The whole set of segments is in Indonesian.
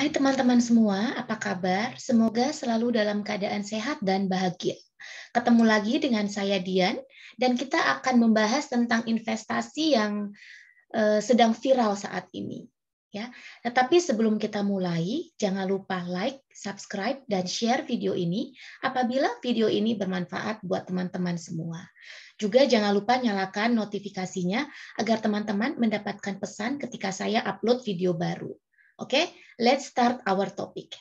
Hai teman-teman semua, apa kabar? Semoga selalu dalam keadaan sehat dan bahagia. Ketemu lagi dengan saya Dian dan kita akan membahas tentang investasi yang eh, sedang viral saat ini. Ya, tetapi sebelum kita mulai, jangan lupa like, subscribe, dan share video ini apabila video ini bermanfaat buat teman-teman semua. Juga jangan lupa nyalakan notifikasinya agar teman-teman mendapatkan pesan ketika saya upload video baru. Oke, okay? let's start our topic.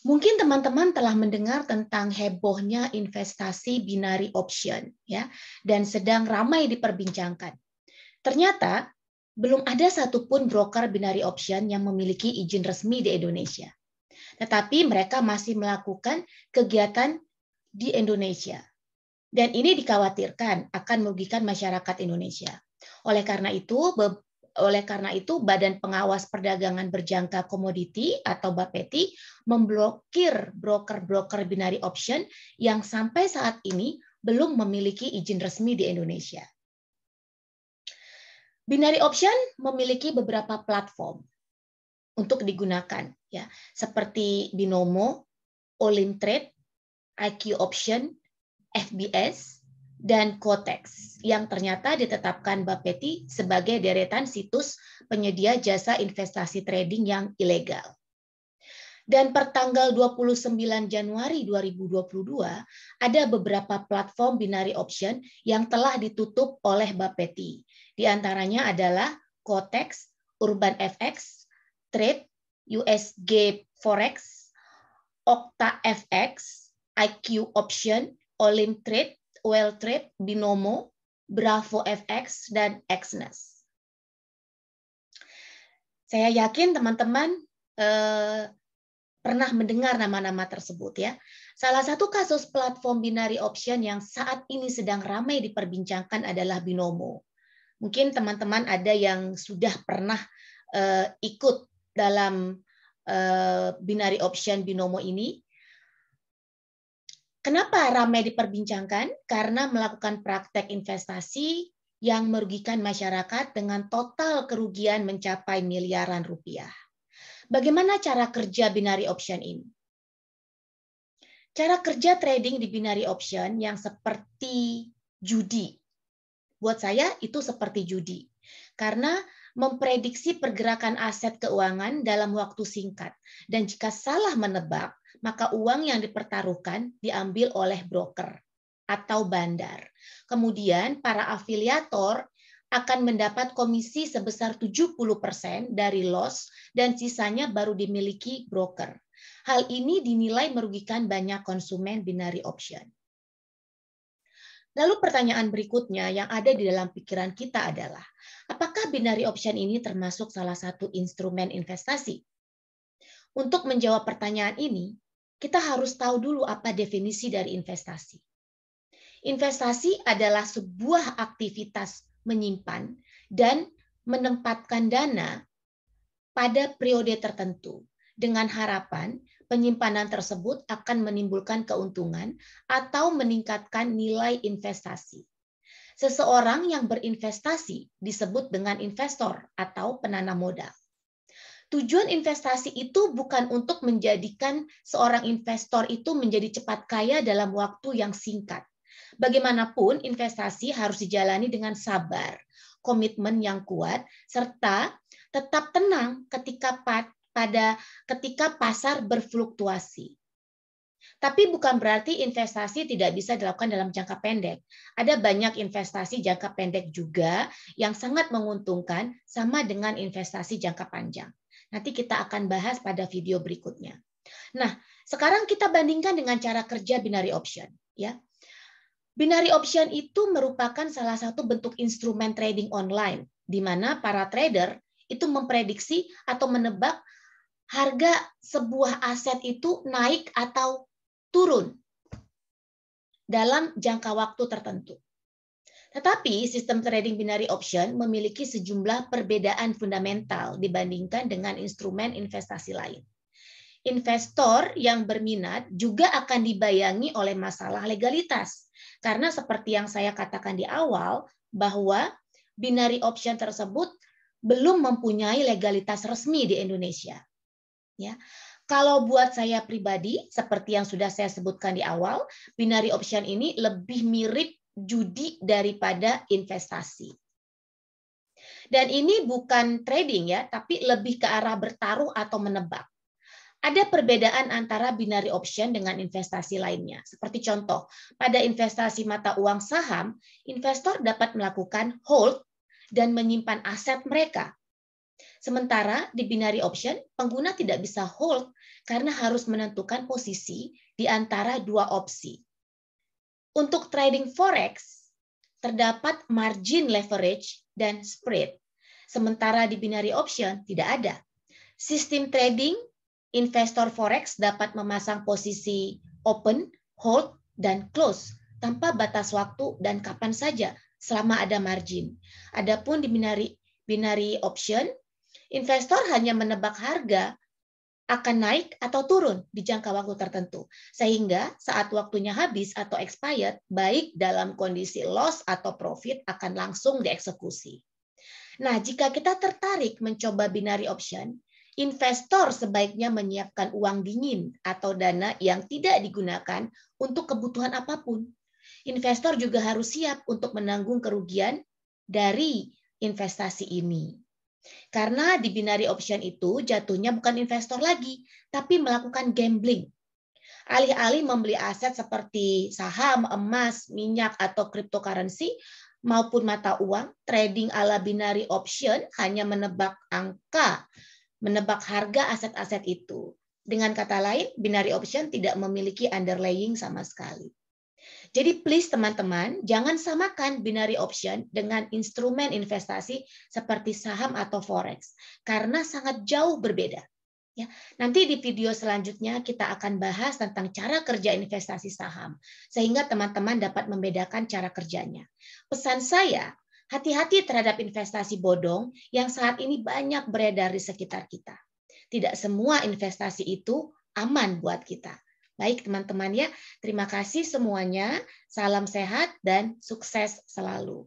Mungkin teman-teman telah mendengar tentang hebohnya investasi binary option ya dan sedang ramai diperbincangkan. Ternyata belum ada satupun broker binary option yang memiliki izin resmi di Indonesia. Tetapi mereka masih melakukan kegiatan di Indonesia. Dan ini dikhawatirkan akan merugikan masyarakat Indonesia. Oleh karena itu, oleh karena itu Badan Pengawas Perdagangan Berjangka Komoditi atau BAPETI memblokir broker-broker binary option yang sampai saat ini belum memiliki izin resmi di Indonesia. Binary option memiliki beberapa platform untuk digunakan ya, seperti Binomo, Olimtrade, IQ Option, FBS, dan Kotex yang ternyata ditetapkan Bapeti sebagai deretan situs penyedia jasa investasi trading yang ilegal. Dan pertanggal 29 Januari 2022, ada beberapa platform binary option yang telah ditutup oleh Bapeti. Di antaranya adalah Kotex, Urban FX, Trade, USG Forex, Okta FX, IQ Option, Olim Trade, Whale Trip, Binomo, Bravo FX, dan Xness. Saya yakin teman-teman eh, pernah mendengar nama-nama tersebut ya. Salah satu kasus platform binary option yang saat ini sedang ramai diperbincangkan adalah Binomo. Mungkin teman-teman ada yang sudah pernah eh, ikut dalam eh, binary option Binomo ini Kenapa ramai diperbincangkan? Karena melakukan praktek investasi yang merugikan masyarakat dengan total kerugian mencapai miliaran rupiah. Bagaimana cara kerja binary option ini? Cara kerja trading di binary option yang seperti judi. Buat saya itu seperti judi. Karena memprediksi pergerakan aset keuangan dalam waktu singkat. Dan jika salah menebak, maka uang yang dipertaruhkan diambil oleh broker atau bandar. Kemudian para afiliator akan mendapat komisi sebesar 70% dari loss dan sisanya baru dimiliki broker. Hal ini dinilai merugikan banyak konsumen binary option. Lalu pertanyaan berikutnya yang ada di dalam pikiran kita adalah, apakah binary option ini termasuk salah satu instrumen investasi? Untuk menjawab pertanyaan ini, kita harus tahu dulu apa definisi dari investasi. Investasi adalah sebuah aktivitas menyimpan dan menempatkan dana pada periode tertentu dengan harapan penyimpanan tersebut akan menimbulkan keuntungan atau meningkatkan nilai investasi. Seseorang yang berinvestasi disebut dengan investor atau penanam modal tujuan investasi itu bukan untuk menjadikan seorang investor itu menjadi cepat kaya dalam waktu yang singkat. Bagaimanapun, investasi harus dijalani dengan sabar, komitmen yang kuat, serta tetap tenang ketika pada ketika pasar berfluktuasi. Tapi bukan berarti investasi tidak bisa dilakukan dalam jangka pendek. Ada banyak investasi jangka pendek juga yang sangat menguntungkan sama dengan investasi jangka panjang. Nanti kita akan bahas pada video berikutnya. Nah, sekarang kita bandingkan dengan cara kerja binary option, ya. Binary option itu merupakan salah satu bentuk instrumen trading online di mana para trader itu memprediksi atau menebak harga sebuah aset itu naik atau turun dalam jangka waktu tertentu. Tetapi sistem trading binary option memiliki sejumlah perbedaan fundamental dibandingkan dengan instrumen investasi lain. Investor yang berminat juga akan dibayangi oleh masalah legalitas. Karena seperti yang saya katakan di awal, bahwa binary option tersebut belum mempunyai legalitas resmi di Indonesia. Ya. Kalau buat saya pribadi, seperti yang sudah saya sebutkan di awal, binary option ini lebih mirip judi daripada investasi. Dan ini bukan trading ya, tapi lebih ke arah bertaruh atau menebak. Ada perbedaan antara binary option dengan investasi lainnya. Seperti contoh, pada investasi mata uang saham, investor dapat melakukan hold dan menyimpan aset mereka. Sementara di binary option, pengguna tidak bisa hold karena harus menentukan posisi di antara dua opsi. Untuk trading forex, terdapat margin leverage dan spread. Sementara di binary option tidak ada. Sistem trading, investor forex dapat memasang posisi open, hold, dan close tanpa batas waktu dan kapan saja selama ada margin. Adapun di binary binary option, investor hanya menebak harga akan naik atau turun di jangka waktu tertentu. Sehingga saat waktunya habis atau expired, baik dalam kondisi loss atau profit akan langsung dieksekusi. Nah, jika kita tertarik mencoba binary option, investor sebaiknya menyiapkan uang dingin atau dana yang tidak digunakan untuk kebutuhan apapun. Investor juga harus siap untuk menanggung kerugian dari investasi ini. Karena di binary option itu jatuhnya bukan investor lagi, tapi melakukan gambling. Alih-alih membeli aset seperti saham, emas, minyak, atau cryptocurrency, maupun mata uang, trading ala binary option hanya menebak angka, menebak harga aset-aset itu. Dengan kata lain, binary option tidak memiliki underlying sama sekali. Jadi please teman-teman, jangan samakan binary option dengan instrumen investasi seperti saham atau forex karena sangat jauh berbeda. Ya, nanti di video selanjutnya kita akan bahas tentang cara kerja investasi saham sehingga teman-teman dapat membedakan cara kerjanya. Pesan saya, hati-hati terhadap investasi bodong yang saat ini banyak beredar di sekitar kita. Tidak semua investasi itu aman buat kita. Baik teman-teman ya, terima kasih semuanya. Salam sehat dan sukses selalu.